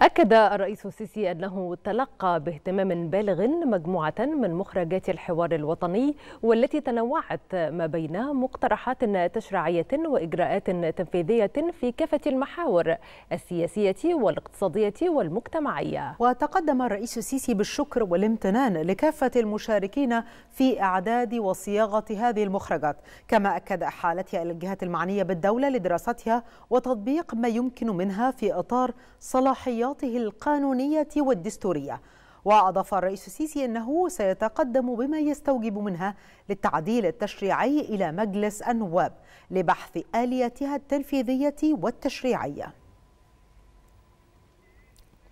أكد الرئيس السيسي أنه تلقى باهتمام بالغ مجموعة من مخرجات الحوار الوطني والتي تنوعت ما بين مقترحات تشريعية وإجراءات تنفيذية في كافة المحاور السياسية والاقتصادية والمجتمعية وتقدم الرئيس السيسي بالشكر والامتنان لكافة المشاركين في إعداد وصياغة هذه المخرجات كما أكد أحالتها إلى الجهات المعنية بالدولة لدراستها وتطبيق ما يمكن منها في إطار صلاحية احتياطاته القانونية والدستورية وأضاف الرئيس السيسي أنه سيتقدم بما يستوجب منها للتعديل التشريعي إلى مجلس النواب لبحث آليتها التنفيذية والتشريعية